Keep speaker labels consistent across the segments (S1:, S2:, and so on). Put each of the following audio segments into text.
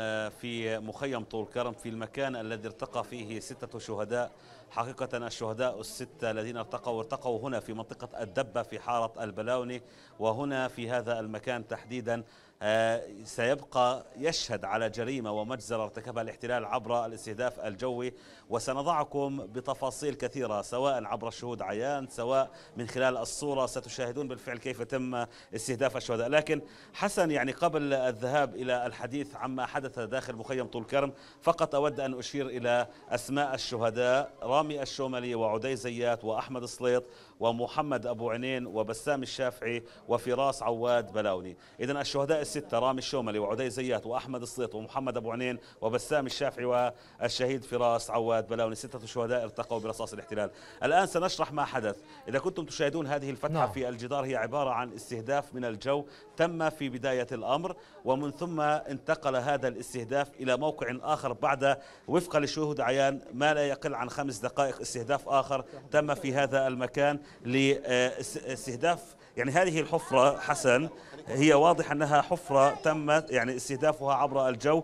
S1: آه، في مخيم طول كرم في المكان الذي ارتقى فيه ستة شهداء حقيقة الشهداء الستة الذين ارتقوا ارتقوا هنا في منطقة الدبة في حارة البلاوني وهنا في هذا المكان تحديدا آه، سيبقى يشهد على جريمة ومجزرة ارتكبها الاحتلال عبر الاستهداف الجوي وسنضعكم بتفاصيل كثيرة سواء عبر الشهود عيان سواء من خلال الصورة ستشاهدون بالفعل كيف تم استهداف الشهداء لكن حسن يعني قبل الذهاب إلى الحديث عما حدث داخل مخيم طول كرم فقط أود أن أشير إلى أسماء الشهداء رامي الشوملي وعدي زيات وأحمد صليط ومحمد أبو عنين وبسام الشافعي وفراس عواد بلاوني إذا الشهداء الستة رامي الشوملي وعدي زيات وأحمد الصيط ومحمد أبو عنين وبسام الشافعي والشهيد فراس عواد بلاوني ستة شهداء ارتقوا برصاص الاحتلال الآن سنشرح ما حدث إذا كنتم تشاهدون هذه الفتحة نعم. في الجدار هي عبارة عن استهداف من الجو تم في بداية الأمر ومن ثم انتقل هذا الاستهداف إلى موقع آخر بعد وفقا لشهود عيان ما لا يقل عن خمس دقائق استهداف آخر تم في هذا المكان لاستهداف آه، يعني هذه الحفرة حسن هي واضح أنها حفرة تمت يعني استهدافها عبر الجو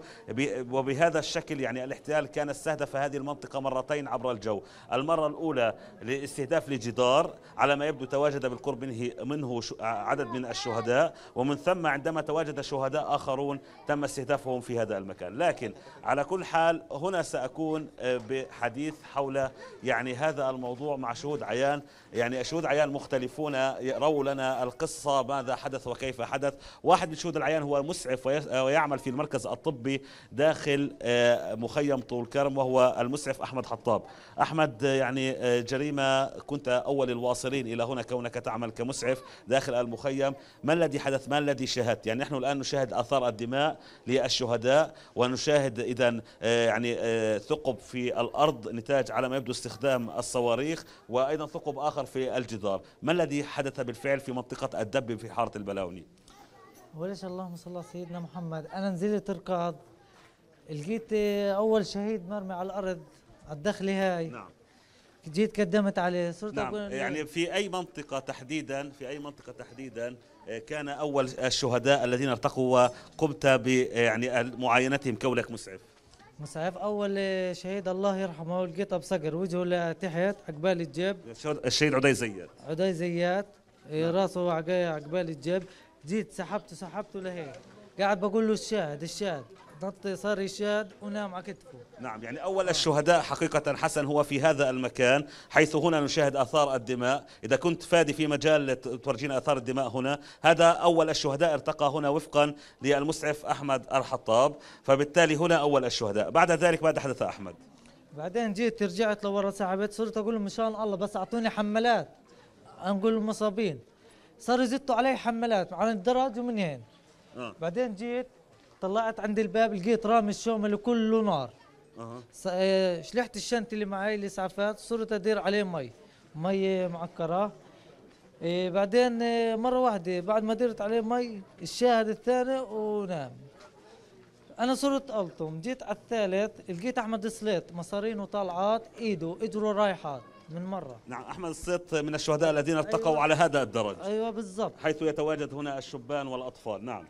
S1: وبهذا الشكل يعني الاحتلال كان استهدف هذه المنطقة مرتين عبر الجو المرة الأولى لاستهداف لجدار على ما يبدو تواجد بالقرب منه, منه عدد من الشهداء ومن ثم عندما تواجد شهداء آخرون تم استهدافهم في هذا المكان لكن على كل حال هنا سأكون آه، بحديث حول يعني هذا الموضوع مع شهود عيان يعني شهود عيان مختلفون روا لنا القصة ماذا حدث وكيف حدث واحد من شهود العيان هو مسعف ويعمل في المركز الطبي داخل آه، مخيم طول كرم وهو المسعف أحمد حطاب أحمد آه، يعني آه، جريمة كنت أول الواصلين إلى هنا كونك تعمل كمسعف داخل المخيم ما الذي حدث ما الذي شاهدت يعني نحن الآن نشاهد آثار الدماء للشهداء ونشاهد إذا يعني ثقب في الأرض نتاج على ما يبدو استخدام الصواريخ وأيضا ثقب آخر في الجدار ما الذي حدث بالفعل في في منطقة الدب في حارة البلاوني
S2: وليش اللهم صل على سيدنا محمد أنا نزلت أركض لقيت أول شهيد مرمي على الأرض على الدخلة هاي نعم جيت قدمت عليه صرت نعم. أقول يعني
S1: في أي منطقة تحديدا في أي منطقة تحديدا آه، كان أول الشهداء الذين ارتقوا وقمت ب آه، يعني معاينتهم كونك مسعف
S2: مسعف أول شهيد الله يرحمه لقيته بصقر وجهه لتحت عقبال الجيب
S1: الشهيد عدي زيات
S2: عدي زيات إيه، نعم. راسه عقبال الجيب جيت سحبته سحبته لهيك قاعد بقول له الشاهد الشاهد نطي صار يشاد ونام على كتفه
S1: نعم يعني أول الشهداء حقيقة حسن هو في هذا المكان حيث هنا نشاهد آثار الدماء إذا كنت فادي في مجال تورجينا آثار الدماء هنا هذا أول الشهداء ارتقى هنا وفقا للمسعف أحمد الحطاب فبالتالي هنا أول الشهداء بعد ذلك ماذا حدث أحمد؟
S2: بعدين جيت رجعت لورا سحبت صرت أقول لهم إن شاء الله بس أعطوني حمالات نقول مصابين صاروا يزتوا علي حمالات عن الدرج ومن هين آه. بعدين جيت طلعت عند الباب لقيت رامي الشومل كله نار آه. شلحت الشنطه اللي معي الاسعافات صرت ادير عليه مي مي معكره آه، بعدين آه، مره واحده بعد ما درت عليه مي الشاهد الثاني ونام انا صرت الطم جيت على الثالث لقيت احمد سليط مصارين وطالعات ايده اجره رايحات من مرة
S1: نعم أحمد السيط من الشهداء الذين أيوة. ارتقوا أيوة. على هذا الدرج
S2: أيوة بالضبط حيث
S1: يتواجد هنا الشبان والأطفال نعم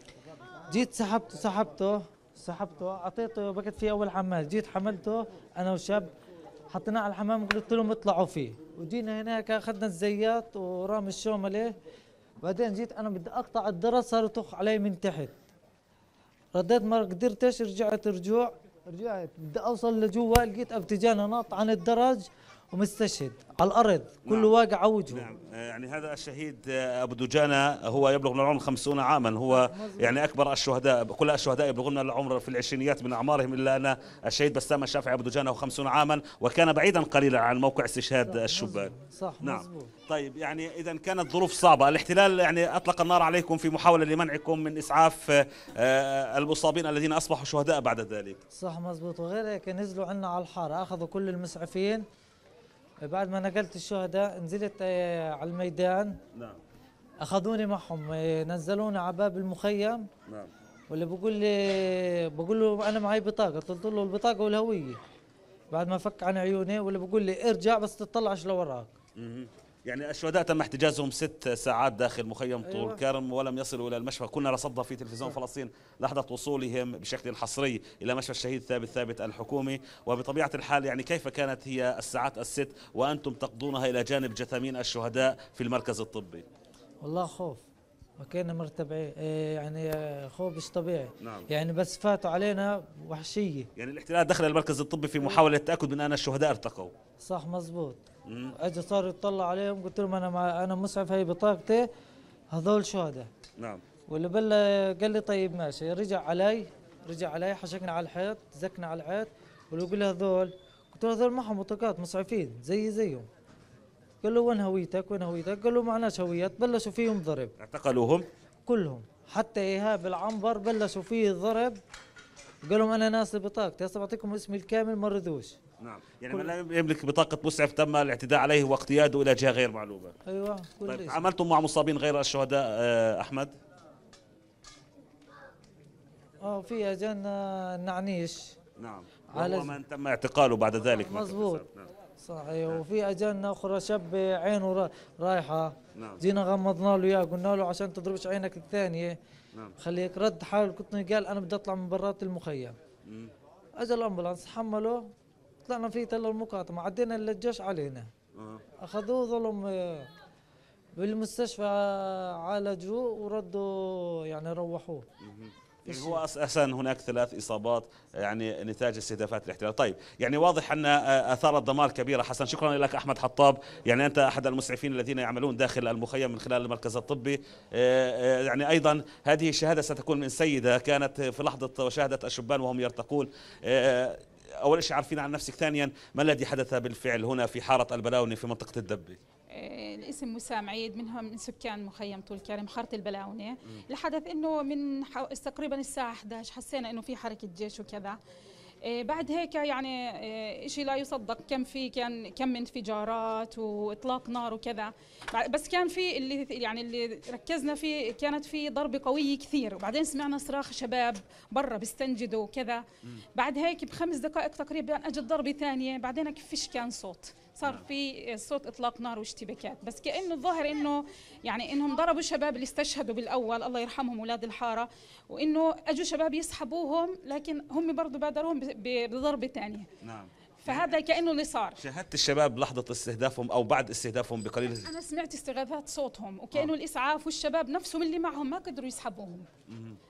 S2: جيت سحبته سحبته سحبته أعطيته بكت فيه أول حمال جيت حملته أنا وشاب حطيناه على الحمام قلت لهم اطلعوا فيه وجينا هناك أخذنا الزيات ورامي الشوملة بعدين جيت أنا بدي أقطع الدرس صار يطخ علي من تحت رديت ما قدرتش رجعت رجوع رجعت بدي اوصل لجوا لقيت ارتجانه ناط عن الدرج ومستشهد على الأرض كله نعم. واقع وجهه
S1: نعم آه، يعني هذا الشهيد آه، أبو دجانة هو يبلغ من العمر 50 عاما هو آه، يعني أكبر الشهداء كل الشهداء يبلغون العمر في العشرينيات من أعمارهم إلا أن الشهيد بسام الشافعي أبو دجانة هو 50 عاما وكان بعيدا قليلا عن موقع استشهاد الشبان صح نعم مزبوط. طيب يعني إذا كانت ظروف صعبة الاحتلال يعني أطلق النار عليكم في محاولة لمنعكم من إسعاف المصابين الذين أصبحوا شهداء بعد ذلك
S2: صح مزبوط وغير هيك نزلوا عنا على الحارة أخذوا كل المسعفين بعد ما نقلت الشهداء نزلت آه، على الميدان نعم اخذوني معهم آه، نزلوني على باب المخيم نعم واللي بقول لي آه، بقول له انا معي بطاقه قلت له البطاقه والهويه بعد ما فك عن عيوني واللي بقول لي ارجع بس تطلعش لوراك
S1: يعني الشهداء تم احتجازهم ست ساعات داخل مخيم أيوة. طول أيوة. كرم ولم يصلوا الى المشفى كنا رصدنا في تلفزيون أه. فلسطين لحظه وصولهم بشكل حصري الى مشفى الشهيد ثابت ثابت الحكومي وبطبيعه الحال يعني كيف كانت هي الساعات الست وانتم تقضونها الى جانب جثامين الشهداء في المركز الطبي
S2: والله خوف وكنا مرتبعين إيه، يعني خوف مش طبيعي
S1: نعم. يعني بس فاتوا علينا وحشيه يعني الاحتلال دخل المركز الطبي في محاوله التاكد من ان الشهداء ارتقوا
S2: صح مزبوط اجى صار يطلع عليهم قلت لهم انا مع انا مسعف هي بطاقتي هذول شهداء نعم واللي بلا قال لي طيب ماشي رجع علي رجع علي حشكنا على الحيط زكنا على الحيط واللي له هذول قلت له هذول معهم بطاقات مسعفين زي زيهم قال له وين هويتك وين هويتك قال له معناش هويات بلشوا فيهم ضرب
S1: اعتقلوهم
S2: كلهم حتى ايهاب العنبر بلشوا فيه الضرب قال لهم انا ناس بطاقتي هسه بعطيكم اسمي الكامل ما رضوش
S1: نعم يعني من لا يملك بطاقة مسعف تم الاعتداء عليه واقتياده إلى جهة غير معلومة
S2: أيوة كل طيب اسم.
S1: عملتم مع مصابين غير الشهداء آه، أحمد؟
S2: اه في أجانا النعنيش آه، نعم وهو من
S1: تم اعتقاله بعد ذلك مضبوط نعم.
S2: صحيح وفي أجانا أخرى شاب عينه رايحة نعم جينا غمضنا له اياه قلنا له عشان تضربش عينك الثانيه نعم خليك رد حاله القطن قال انا بدي اطلع من برات المخيم اجى الامبولانس حمله طلعنا فيه تل المقاطمه عدينا الجيش علينا آه. اخذوه ظلم آه، بالمستشفى عالجوه وردوا يعني روحوه
S1: يعني هو يعني؟ اساسا هناك ثلاث اصابات آه، يعني نتاج استهدافات الاحتلال، طيب يعني واضح ان آه، اثارت دمار كبيره حسن، شكرا لك احمد حطاب، يعني انت احد المسعفين الذين يعملون داخل المخيم من خلال المركز الطبي، آه، يعني ايضا هذه الشهاده ستكون من سيده كانت في لحظه وشاهدت الشبان وهم يرتقون اول شيء عارفين عن نفسك، ثانيا ما الذي حدث بالفعل هنا في حاره البلاوني في منطقه الدبه؟
S3: آه، الاسم وسام عيد منهم من سكان مخيم طول كرم خرط البلاونه الحدث انه من تقريبا الساعه 11 حسينا انه في حركه جيش وكذا آه، بعد هيك يعني آه، شيء لا يصدق كم في كان كم انفجارات واطلاق نار وكذا بس كان في اللي يعني اللي ركزنا فيه كانت في ضربه قويه كثير وبعدين سمعنا صراخ شباب برا بيستنجدوا وكذا بعد هيك بخمس دقائق تقريبا اجت ضربه ثانيه بعدين كفش كان صوت صار في صوت اطلاق نار واشتباكات بس كانه الظاهر انه يعني انهم ضربوا شباب اللي استشهدوا بالاول الله يرحمهم اولاد الحاره وانه اجوا شباب يسحبوهم لكن هم برضه بادروهم بضربه ثانيه نعم فهذا كانه اللي صار
S1: شاهدت الشباب لحظه استهدافهم او بعد استهدافهم بقليل
S3: انا سمعت استغاثات صوتهم وكانه آه. الاسعاف والشباب نفسهم اللي معهم ما قدروا يسحبوهم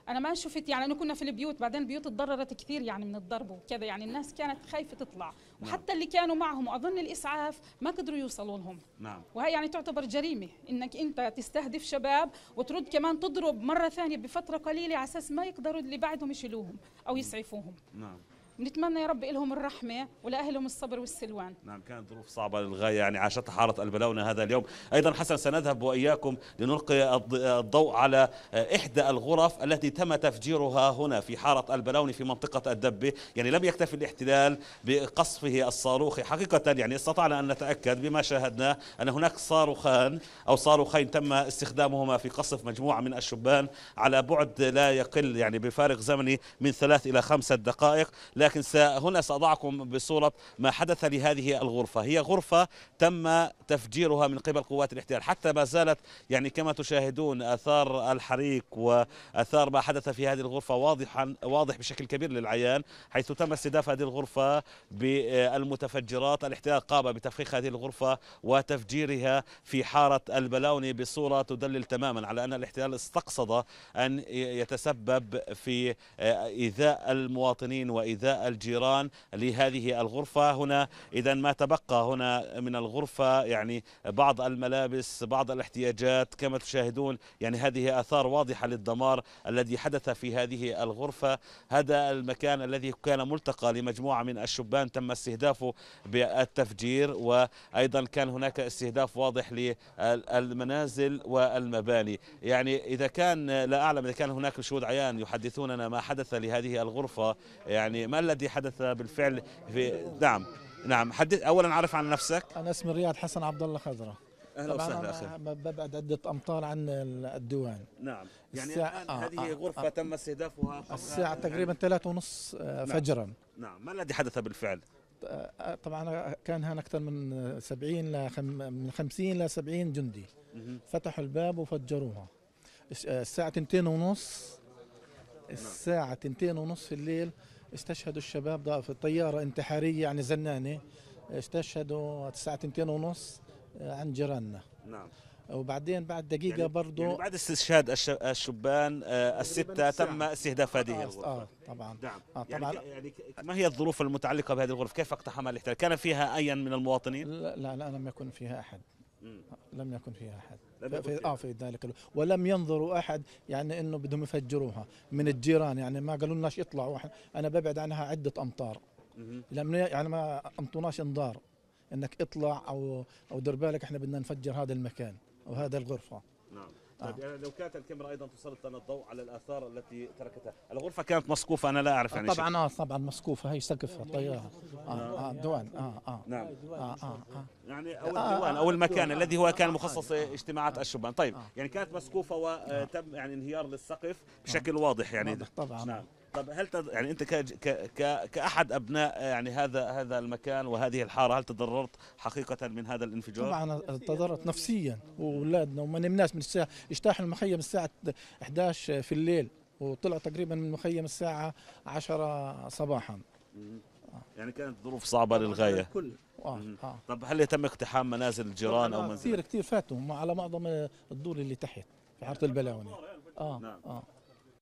S3: انا ما شفت يعني انا كنا في البيوت بعدين البيوت تضررت كثير يعني من الضرب وكذا يعني الناس كانت خايفه تطلع نعم. وحتى اللي كانوا معهم واظن الاسعاف ما قدروا يوصلوا لهم نعم وهي يعني تعتبر جريمه انك انت تستهدف شباب وترد كمان تضرب مره ثانيه بفتره قليله على اساس ما يقدروا اللي بعدهم يشيلوهم او يسعفوهم نعم بنتمنى يا رب لهم الرحمه ولاهلهم الصبر والسلوان
S1: نعم كانت ظروف صعبه للغايه يعني عاشتها حاره البلونة هذا اليوم ايضا حسن سنذهب واياكم لنلقي الضوء على احدى الغرف التي تم تفجيرها هنا في حاره البلونة في منطقه الدبه يعني لم يكتفي الاحتلال بقصفه الصاروخي حقيقه يعني استطعنا ان نتاكد بما شاهدناه ان هناك صاروخان او صاروخين تم استخدامهما في قصف مجموعه من الشبان على بعد لا يقل يعني بفارق زمني من ثلاث الى خمسه دقائق لكن هنا سأضعكم بصورة ما حدث لهذه الغرفة هي غرفة تم تفجيرها من قبل قوات الاحتلال حتى ما زالت يعني كما تشاهدون اثار الحريق واثار ما حدث في هذه الغرفه واضحا واضح بشكل كبير للعيان حيث تم استهداف هذه الغرفه بالمتفجرات الاحتلال قام بتفخيخ هذه الغرفه وتفجيرها في حاره البلاوني بصوره تدلل تماما على ان الاحتلال استقصد ان يتسبب في آه، ايذاء المواطنين وايذاء الجيران لهذه الغرفه هنا اذا ما تبقى هنا من الغرفه يعني بعض الملابس بعض الاحتياجات كما تشاهدون يعني هذه آثار واضحة للدمار الذي حدث في هذه الغرفة هذا المكان الذي كان ملتقى لمجموعة من الشبان تم استهدافه بالتفجير وأيضا كان هناك استهداف واضح للمنازل والمباني يعني إذا كان لا أعلم إذا كان هناك شهود عيان يحدثوننا ما حدث لهذه الغرفة يعني ما الذي حدث بالفعل في نعم نعم حدث اولا عرف عن نفسك انا اسمي
S4: رياض حسن عبد الله خضره اهلا وسهلا اخي ببعد عده امتار عن الديوان
S1: نعم يعني الساعة الان آه، هذه آه غرفه آه تم استهدافها الساعه تقريبا ثلاثة ونص آه، نعم فجرا نعم ما الذي حدث بالفعل؟
S4: آه، طبعا كان هنا اكثر من 70 ل من 50 ل 70 جندي فتحوا الباب وفجروها الساعه 2 ونص نعم. الساعه 2 ونص في الليل استشهدوا الشباب ضعف الطيارة انتحارية يعني زنانة استشهدوا الساعة 2 ونص آه، عن جيراننا نعم وبعدين بعد دقيقة يعني, يعني برضو يعني بعد
S1: استشهاد الشبان آه، الستة تم استهداف آه، هذه آه الغرفة آه طبعا نعم آه يعني طبعا يعني, يعني ما هي الظروف المتعلقة بهذه الغرفة كيف اقتحمها الاحتلال كان فيها أيا من المواطنين لا لا
S4: لم يكن فيها أحد لم يكن فيها أحد في اه في ذلك الوقت ولم ينظروا احد يعني انه بدهم يفجروها من الجيران يعني ما قالوا لناش اطلعوا انا ببعد عنها عده امتار لم يعني ما انطوناش انذار انك اطلع او او دير بالك احنا بدنا نفجر هذا المكان او هذا الغرفه نعم طيب
S1: آه. يعني لو كانت الكاميرا ايضا تسلط لنا الضوء على الاثار التي تركتها، الغرفه كانت مسقوفه انا لا اعرف يعني طبعا شيء. اه طبعا
S4: مسقوفه هي سقفها الطياره اه اه اه اه نعم اه اه, آه،,
S1: آه. يعني او الديوان او المكان آه الذي هو كان مخصص لاجتماعات الشبان، طيب يعني كانت مسقوفه وتم يعني انهيار للسقف بشكل واضح يعني واضح طبعا نعم طب هل تض... يعني انت ك... ك... ك... كاحد ابناء يعني هذا هذا المكان وهذه الحاره هل تضررت حقيقه من هذا الانفجار؟ طبعا
S4: تضررت نفسيا واولادنا وما نمناش من الساعه اجتاحوا المخيم الساعه 11 في الليل وطلع تقريبا من المخيم الساعه 10 صباحا
S1: يعني كانت ظروف صعبه للغايه كل آه،, آه. طب هل يتم اقتحام منازل الجيران او منزل كثير
S4: كثير فاتوا على معظم الدور اللي تحت في حاره البلاونه اه نعم. اه, آه.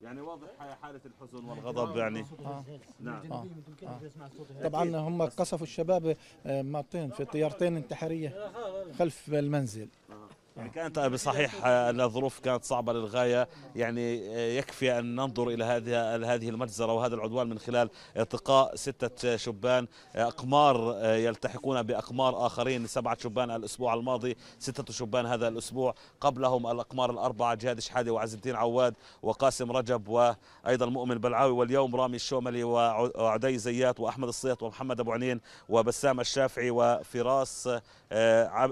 S1: يعني واضح حالة الحزن والغضب يعني آه. نعم آه. آه. طبعا هم
S4: قصفوا الشباب آه، مرتين في طيارتين انتحارية خلف المنزل آه.
S1: يعني كانت آه، بصحيح آه، ان الظروف كانت صعبه للغايه يعني آه، يكفي ان ننظر الى هذه هذه المجزره وهذا العدوان من خلال التقاء سته شبان اقمار يلتحقون باقمار اخرين سبعه شبان الاسبوع الماضي سته شبان هذا الاسبوع قبلهم الاقمار الاربعه جهاد شحاده وعز الدين عواد وقاسم رجب وايضا مؤمن بلعاوي واليوم رامي الشوملي وعدي زيات واحمد الصيط ومحمد ابو عنين وبسام الشافعي وفراس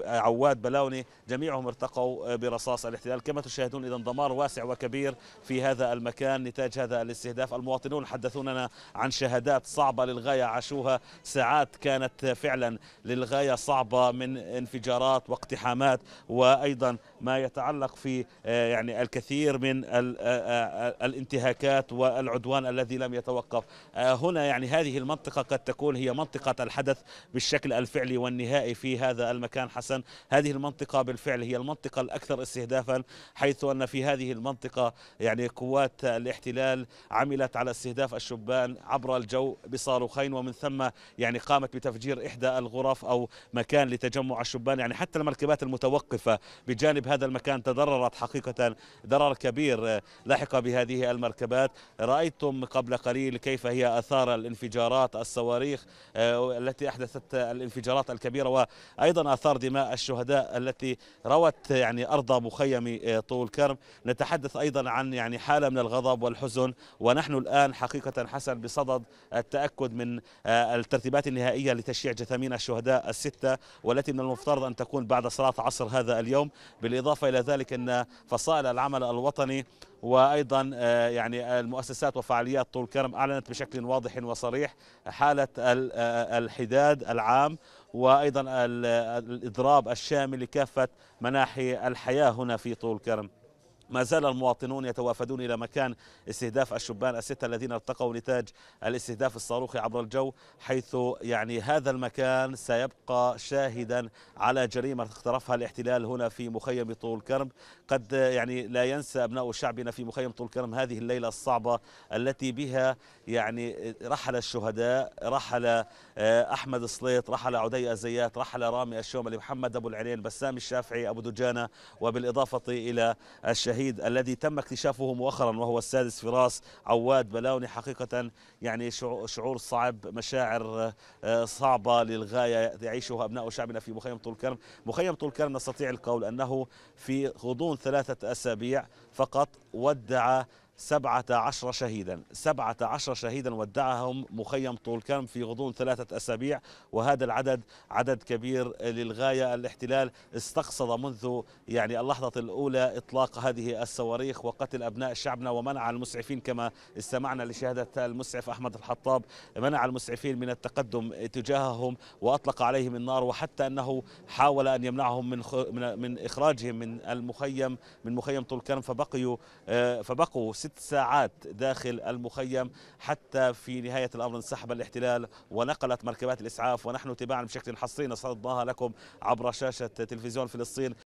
S1: عواد بلاوني جميعهم التقوا برصاص الاحتلال كما تشاهدون إذا دمار واسع وكبير في هذا المكان نتاج هذا الاستهداف المواطنون حدثوننا عن شهادات صعبة للغاية عاشوها ساعات كانت فعلا للغاية صعبة من انفجارات واقتحامات وأيضا ما يتعلق في آه، يعني الكثير من آه، آه، الانتهاكات والعدوان الذي لم يتوقف هنا يعني هذه المنطقة قد تكون هي منطقة الحدث بالشكل الفعلي والنهائي في هذا المكان حسن هذه المنطقة بالفعل هي المنطقة الأكثر استهدافا حيث أن في هذه المنطقة يعني قوات الاحتلال عملت على استهداف الشبان عبر الجو بصاروخين ومن ثم يعني قامت بتفجير إحدى الغرف أو مكان لتجمع الشبان يعني حتى المركبات المتوقفة بجانب هذا المكان تضررت حقيقة ضرر كبير لحق بهذه المركبات رأيتم قبل قليل كيف هي أثار الانفجارات الصواريخ آه، التي أحدثت الانفجارات الكبيرة وأيضا أثار دماء الشهداء التي روت سنوات يعني أرض مخيم آه، طول كرم نتحدث أيضا عن يعني حالة من الغضب والحزن ونحن الآن حقيقة حسن بصدد التأكد من آه، الترتيبات النهائية لتشييع جثامين الشهداء الستة والتي من المفترض أن تكون بعد صلاة عصر هذا اليوم بالإضافة إلى ذلك أن فصائل العمل الوطني وايضا آه، يعني المؤسسات وفعاليات طول كرم اعلنت بشكل واضح وصريح حاله الحداد العام وأيضا الإضراب الشامل لكافة مناحي الحياة هنا في طول كرم ما زال المواطنون يتوافدون إلى مكان استهداف الشبان الستة الذين ارتقوا نتاج الاستهداف الصاروخي عبر الجو حيث يعني هذا المكان سيبقى شاهدا على جريمة اقترفها الاحتلال هنا في مخيم طول كرم قد يعني لا ينسى أبناء شعبنا في مخيم طول كرم هذه الليلة الصعبة التي بها يعني رحل الشهداء رحل آه، أحمد السليط رحل عدي الزيات رحل رامي الشوملي محمد أبو العلين بسام الشافعي أبو دجانة وبالإضافة إلى الشهيد الشهيد الذي تم اكتشافه مؤخرا وهو السادس فراس عواد بلاوني حقيقة يعني شعور صعب مشاعر آه، صعبة للغاية يعيشها أبناء شعبنا في مخيم طول كرم مخيم طول كرم نستطيع القول أنه في غضون ثلاثة أسابيع فقط ودع سبعة عشر شهيدا سبعة عشر شهيدا ودعهم مخيم طول كم في غضون ثلاثة أسابيع وهذا العدد عدد كبير للغاية الاحتلال استقصد منذ يعني اللحظة الأولى إطلاق هذه الصواريخ وقتل أبناء شعبنا ومنع المسعفين كما استمعنا لشهادة المسعف أحمد الحطاب منع المسعفين من التقدم تجاههم وأطلق عليهم النار وحتى أنه حاول أن يمنعهم من من إخراجهم من المخيم من مخيم طول كرم آه، فبقوا فبقوا ست ست ساعات داخل المخيم حتى في نهاية الأمر انسحب الاحتلال ونقلت مركبات الإسعاف ونحن تباعا بشكل حصري نصدناها لكم عبر شاشة تلفزيون فلسطين